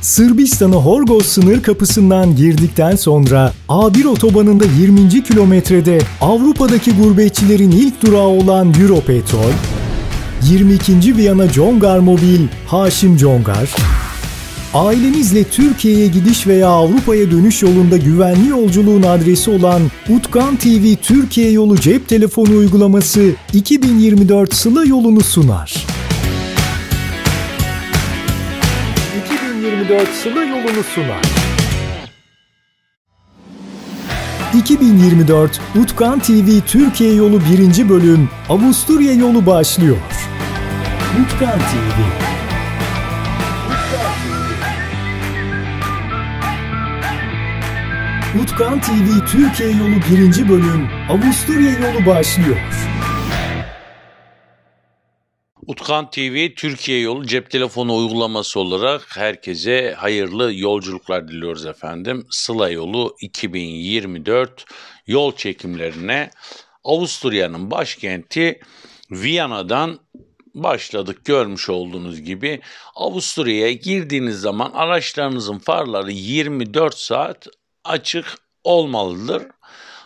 Sırbistan'ı Horgos sınır kapısından girdikten sonra A1 otobanında 20. kilometrede Avrupa'daki gurbetçilerin ilk durağı olan Europetrol, 22. Viyana Congar Mobil Haşim Congar, ailenizle Türkiye'ye gidiş veya Avrupa'ya dönüş yolunda güvenli yolculuğun adresi olan Utkan TV Türkiye Yolu cep telefonu uygulaması 2024 Sıla yolunu sunar. 2024 Sılı yolunu sunar. 2024 Utkan TV Türkiye Yolu 1. Bölüm Avusturya Yolu başlıyor. Utkan TV Utkan TV Türkiye Yolu 1. Bölüm Avusturya Yolu başlıyor. Utkan TV Türkiye yolu cep telefonu uygulaması olarak herkese hayırlı yolculuklar diliyoruz efendim. Sıla yolu 2024 yol çekimlerine Avusturya'nın başkenti Viyana'dan başladık görmüş olduğunuz gibi. Avusturya'ya girdiğiniz zaman araçlarınızın farları 24 saat açık olmalıdır.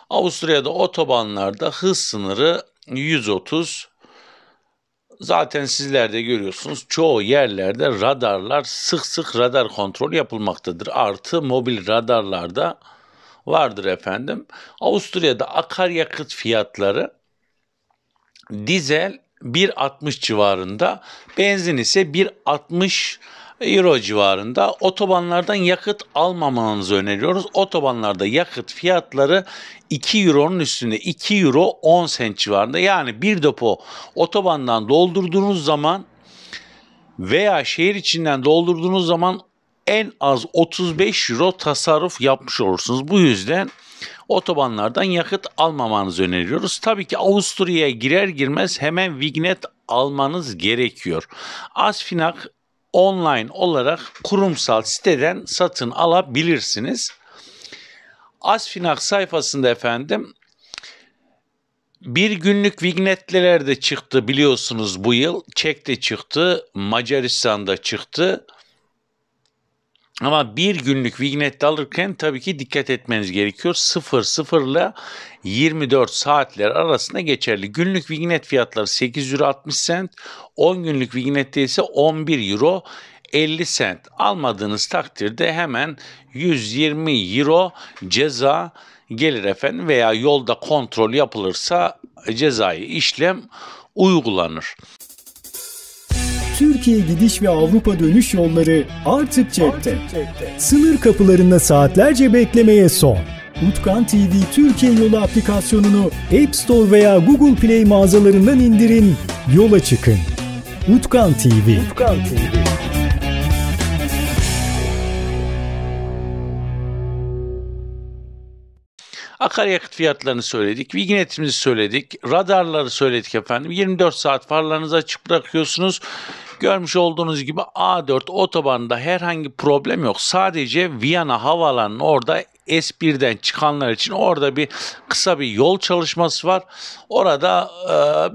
Avusturya'da otobanlarda hız sınırı 130 Zaten sizler de görüyorsunuz çoğu yerlerde radarlar sık sık radar kontrol yapılmaktadır. Artı mobil radarlarda vardır efendim. Avusturya'da akaryakıt fiyatları dizel 1.60 civarında, benzin ise 1.60 euro civarında. Otobanlardan yakıt almamanızı öneriyoruz. Otobanlarda yakıt fiyatları 2 euronun üstünde. 2 euro 10 sent civarında. Yani bir depo otobandan doldurduğunuz zaman veya şehir içinden doldurduğunuz zaman en az 35 euro tasarruf yapmış olursunuz. Bu yüzden otobanlardan yakıt almamanızı öneriyoruz. Tabii ki Avusturya'ya girer girmez hemen vignet almanız gerekiyor. Asfinak online olarak kurumsal siteden satın alabilirsiniz. Asfinak sayfasında efendim bir günlük vignetleler de çıktı biliyorsunuz bu yıl. Çek de çıktı, Macaristan'da çıktı. Ama bir günlük vignette alırken tabii ki dikkat etmeniz gerekiyor. 0 0 ile 24 saatler arasında geçerli. Günlük vignette fiyatları 8 euro 60 cent, 10 günlük vignette ise 11 euro 50 sent. Almadığınız takdirde hemen 120 euro ceza gelir efendim veya yolda kontrol yapılırsa cezai işlem uygulanır. Türkiye gidiş ve Avrupa dönüş yolları artık cepte. Artık cepte. Sınır kapılarında saatlerce beklemeye son. Utkan TV Türkiye Yolu aplikasyonunu App Store veya Google Play mağazalarından indirin, yola çıkın. Utkan TV. Utkan TV. Akaryakıt fiyatlarını söyledik, vignetimizi söyledik, radarları söyledik efendim. 24 saat farlarınızı açık bırakıyorsunuz. Görmüş olduğunuz gibi A4 otobanda herhangi problem yok. Sadece Viyana havalanı orada S1'den çıkanlar için orada bir kısa bir yol çalışması var. Orada e,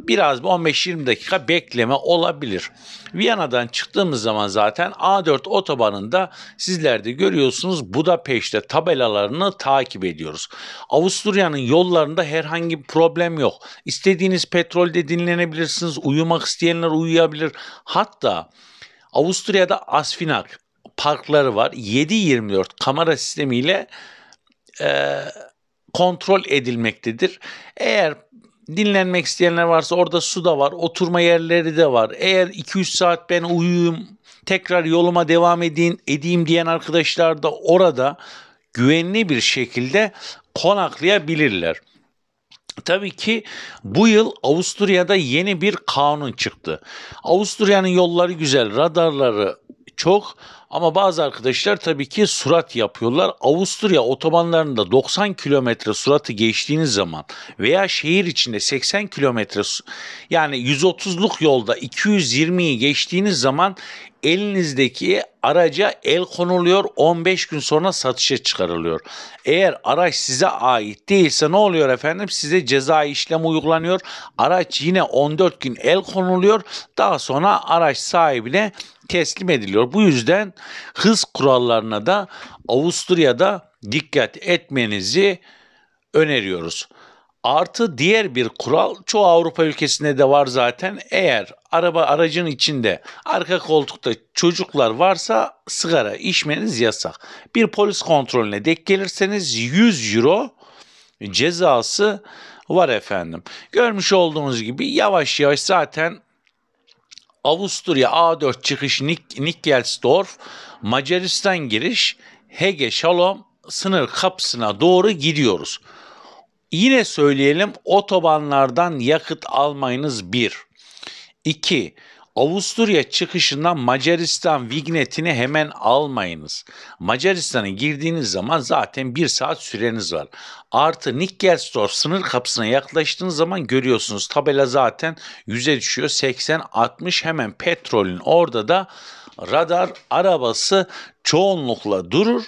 biraz 15-20 dakika bekleme olabilir. Viyana'dan çıktığımız zaman zaten A4 otobanında sizler de görüyorsunuz Budapeşte tabelalarını takip ediyoruz. Avusturya'nın yollarında herhangi bir problem yok. İstediğiniz petrolde dinlenebilirsiniz. Uyumak isteyenler uyuyabilir. Hat Hatta Avusturya'da Asfinag parkları var. 7-24 kamera sistemiyle e, kontrol edilmektedir. Eğer dinlenmek isteyenler varsa orada su da var, oturma yerleri de var. Eğer 2-3 saat ben uyuyayım, tekrar yoluma devam edeyim, edeyim diyen arkadaşlar da orada güvenli bir şekilde konaklayabilirler. Tabii ki bu yıl Avusturya'da yeni bir kanun çıktı. Avusturya'nın yolları güzel, radarları çok ama bazı arkadaşlar tabii ki surat yapıyorlar. Avusturya otobanlarında 90 kilometre suratı geçtiğiniz zaman veya şehir içinde 80 kilometre yani 130'luk yolda 220'yi geçtiğiniz zaman elinizdeki araca el konuluyor 15 gün sonra satışa çıkarılıyor. Eğer araç size ait değilse ne oluyor efendim? Size ceza işlem uygulanıyor. Araç yine 14 gün el konuluyor. Daha sonra araç sahibine teslim ediliyor. Bu yüzden hız kurallarına da Avusturya'da dikkat etmenizi öneriyoruz. Artı diğer bir kural çoğu Avrupa ülkesinde de var zaten. Eğer araba aracın içinde arka koltukta çocuklar varsa sigara içmeniz yasak. Bir polis kontrolüne dek gelirseniz 100 euro cezası var efendim. Görmüş olduğunuz gibi yavaş yavaş zaten Avusturya A4 çıkış Nik Nikkelsdorf, Macaristan giriş, Hege Shalom sınır kapısına doğru gidiyoruz. Yine söyleyelim otobanlardan yakıt almayınız bir. İki, Avusturya çıkışından Macaristan vignetini hemen almayınız. Macaristan'a girdiğiniz zaman zaten bir saat süreniz var. Artı Nikkelsdorf sınır kapısına yaklaştığınız zaman görüyorsunuz tabela zaten 100'e düşüyor. 80-60 hemen petrolün orada da radar arabası çoğunlukla durur.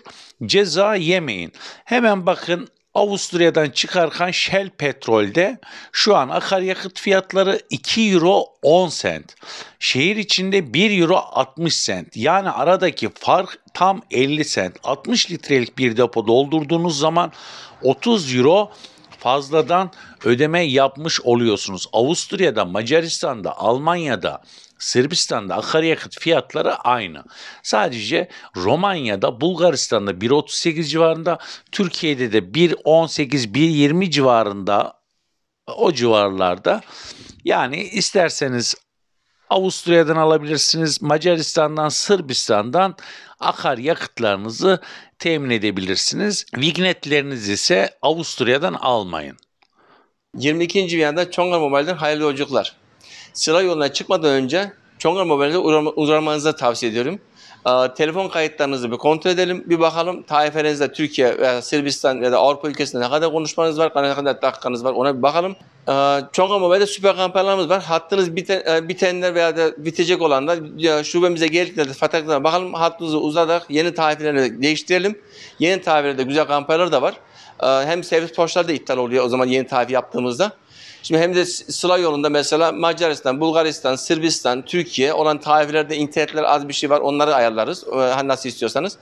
Ceza yemeyin. Hemen bakın Avusturya'dan çıkarken Shell petrolde şu an akaryakıt fiyatları 2 euro 10 sent. Şehir içinde 1 euro 60 sent. Yani aradaki fark tam 50 sent. 60 litrelik bir depo doldurduğunuz zaman 30 euro fazladan ödeme yapmış oluyorsunuz. Avusturya'da, Macaristan'da, Almanya'da, Sırbistan'da akaryakıt fiyatları aynı. Sadece Romanya'da, Bulgaristan'da 1.38 civarında, Türkiye'de de 1.18, 1.20 civarında o civarlarda. Yani isterseniz Avusturya'dan alabilirsiniz, Macaristan'dan, Sırbistan'dan akaryakıtlarınızı temin edebilirsiniz. Vignetleriniz ise Avusturya'dan almayın. 22. Viyana'da Çongar Mobile'den hayırlı yolculuklar. Sıra yoluna çıkmadan önce Çongar Mobile'de uğramanızı tavsiye ediyorum telefon kayıtlarınızı bir kontrol edelim. Bir bakalım taifelerinizde Türkiye veya Sırbistan ya da Avrupa ülkesinde ne kadar konuşmanız var, ne kadar dakikanız var ona bir bakalım. E, Çonga Mobile'de süper kampanyalarımız var. Hattınız biten, e, bitenler veya da bitecek olanlar şubemize geldiklerinde fataklarına bakalım. Hattınızı uzadık, yeni tariflerini değiştirelim. Yeni tariflerde güzel kampanyalar da var. hem servis poştları da iptal oluyor o zaman yeni tarif yaptığımızda. Şimdi hem de sıla yolunda mesela Macaristan, Bulgaristan, Sırbistan, Türkiye olan tariflerde internetler az bir şey var. Onları ayarlarız. E, nasıl istiyorsanız.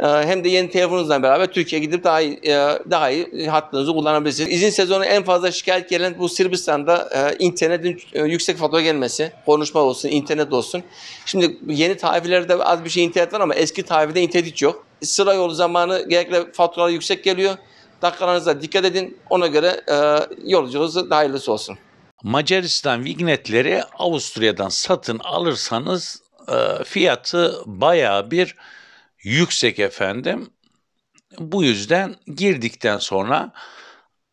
E, hem de yeni telefonunuzla beraber Türkiye'ye gidip daha iyi, e, daha iyi hattınızı kullanabilirsiniz. İzin sezonu en fazla şikayet gelen bu Sırbistan'da internetin yüksek fatura gelmesi. Konuşma olsun, internet olsun. Şimdi yeni tariflerde az bir şey internet var ama eski tarifde internet hiç yok. Sıra yolu zamanı genellikle faturalar yüksek geliyor. Dakikalarınıza dikkat edin. Ona göre e, yolculuğunuz hayırlısı olsun. Macaristan vignetleri Avusturya'dan satın alırsanız e, fiyatı baya bir yüksek efendim. Bu yüzden girdikten sonra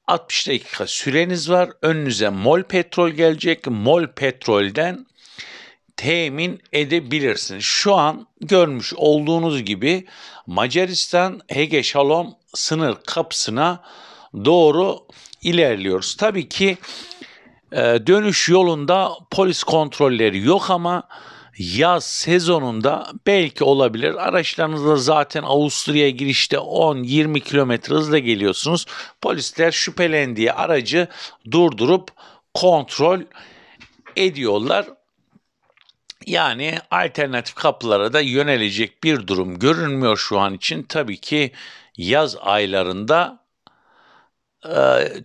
60 dakika süreniz var. Önünüze mol petrol gelecek. Mol petrolden temin edebilirsiniz. Şu an görmüş olduğunuz gibi Macaristan Hege Shalom sınır kapısına doğru ilerliyoruz. Tabii ki e, dönüş yolunda polis kontrolleri yok ama yaz sezonunda belki olabilir. Araçlarınızla zaten Avusturya girişte 10-20 kilometre hızla geliyorsunuz. Polisler şüphelendiği aracı durdurup kontrol ediyorlar. Yani alternatif kapılara da yönelecek bir durum görünmüyor şu an için. Tabii ki yaz aylarında e,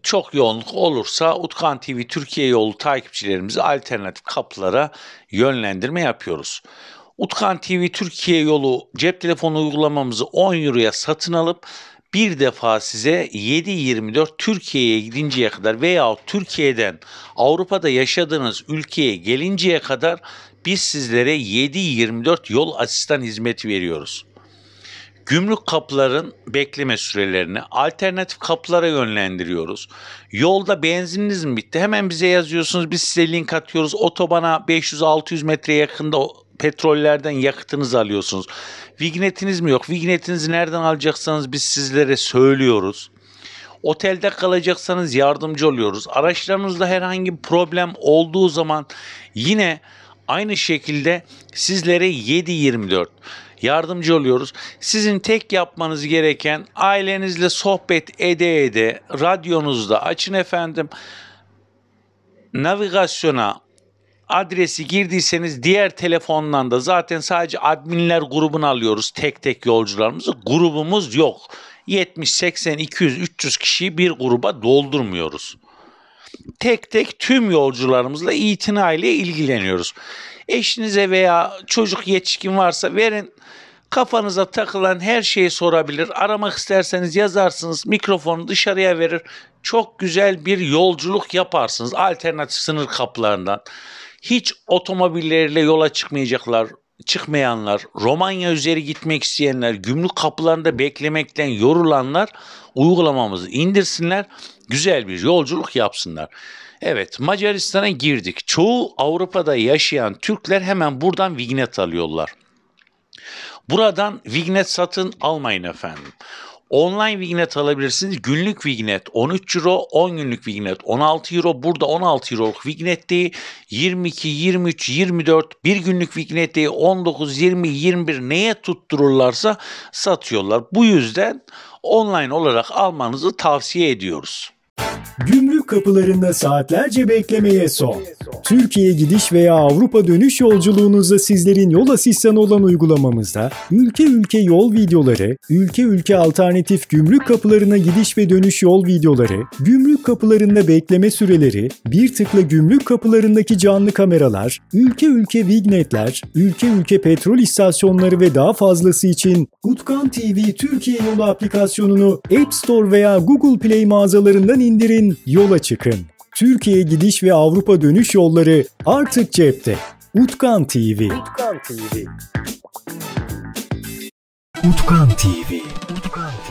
çok yoğunluk olursa Utkan TV Türkiye yolu takipçilerimizi alternatif kapılara yönlendirme yapıyoruz. Utkan TV Türkiye yolu cep telefonu uygulamamızı 10 euroya satın alıp bir defa size 7:24 Türkiye'ye gidinceye kadar veya Türkiye'den Avrupa'da yaşadığınız ülkeye gelinceye kadar biz sizlere 7:24 yol asistan hizmeti veriyoruz. Gümrük kapıların bekleme sürelerini alternatif kapılara yönlendiriyoruz. Yolda benzininiz mi bitti? Hemen bize yazıyorsunuz. Biz size link atıyoruz. Otobana 500-600 metre yakında petrollerden yakıtınızı alıyorsunuz. Vignetiniz mi yok? Vignetinizi nereden alacaksanız biz sizlere söylüyoruz. Otelde kalacaksanız yardımcı oluyoruz. Araçlarınızda herhangi bir problem olduğu zaman yine aynı şekilde sizlere 7-24 yardımcı oluyoruz. Sizin tek yapmanız gereken ailenizle sohbet ede ede radyonuzda açın efendim. Navigasyona adresi girdiyseniz diğer telefondan da zaten sadece adminler grubunu alıyoruz tek tek yolcularımızı. Grubumuz yok. 70, 80, 200, 300 kişiyi bir gruba doldurmuyoruz. Tek tek tüm yolcularımızla itinayla ilgileniyoruz. Eşinize veya çocuk yetişkin varsa verin. Kafanıza takılan her şeyi sorabilir. Aramak isterseniz yazarsınız. Mikrofonu dışarıya verir. Çok güzel bir yolculuk yaparsınız alternatif sınır kaplarından. Hiç otomobillerle yola çıkmayacaklar çıkmayanlar, Romanya üzeri gitmek isteyenler, gümrük kapılarında beklemekten yorulanlar uygulamamızı indirsinler, güzel bir yolculuk yapsınlar. Evet Macaristan'a girdik. Çoğu Avrupa'da yaşayan Türkler hemen buradan vignet alıyorlar. Buradan vignet satın almayın efendim. Online vignet alabilirsiniz. Günlük vignet 13 euro, 10 günlük vignet 16 euro. Burada 16 euro. vignet değil. 22, 23, 24 bir günlük vignet değil. 19, 20, 21 neye tuttururlarsa satıyorlar. Bu yüzden online olarak almanızı tavsiye ediyoruz. Gümrük kapılarında saatlerce beklemeye son. Türkiye gidiş veya Avrupa dönüş yolculuğunuzda sizlerin yol asistanı olan uygulamamızda ülke ülke yol videoları, ülke ülke alternatif gümrük kapılarına gidiş ve dönüş yol videoları, gümrük kapılarında bekleme süreleri, bir tıkla gümrük kapılarındaki canlı kameralar, ülke ülke vignetler, ülke ülke petrol istasyonları ve daha fazlası için Utkan TV Türkiye Yolu aplikasyonunu App Store veya Google Play mağazalarından indirin, yola çıkın. Türkiye gidiş ve Avrupa dönüş yolları artık cepte. Utkan TV. Utkan TV. Utkan TV. Utkan TV.